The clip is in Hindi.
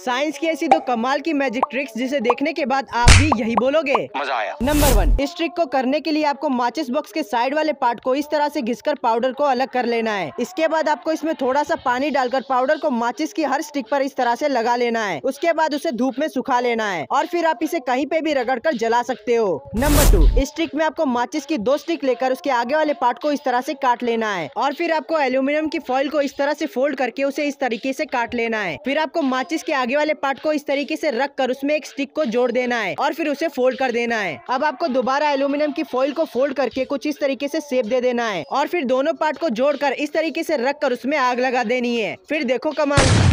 साइंस की ऐसी दो कमाल की मैजिक ट्रिक्स जिसे देखने के बाद आप भी यही बोलोगे मजा आया नंबर वन इस ट्रिक को करने के लिए आपको माचिस बॉक्स के साइड वाले पार्ट को इस तरह से घिसकर पाउडर को अलग कर लेना है इसके बाद आपको इसमें थोड़ा सा पानी डालकर पाउडर को माचिस की हर स्टिक पर इस तरह से लगा लेना है उसके बाद उसे धूप में सुखा लेना है और फिर आप इसे कहीं पे भी रगड़ कर जला सकते हो नंबर टू इस ट्रिक में आपको माचिस की दो स्टिक लेकर उसके आगे वाले पार्ट को इस तरह से काट लेना है और फिर आपको एल्यूमिनियम की फॉइल को इस तरह से फोल्ड करके उसे इस तरीके से काट लेना है फिर आपको माचिस के आगे वाले पार्ट को इस तरीके से रख कर उसमें एक स्टिक को जोड़ देना है और फिर उसे फोल्ड कर देना है अब आपको दोबारा एल्यूमिनियम की फॉइल को फोल्ड करके कुछ इस तरीके से सेप दे देना है और फिर दोनों पार्ट को जोड़कर इस तरीके से रख कर उसमें आग लगा देनी है फिर देखो कमाल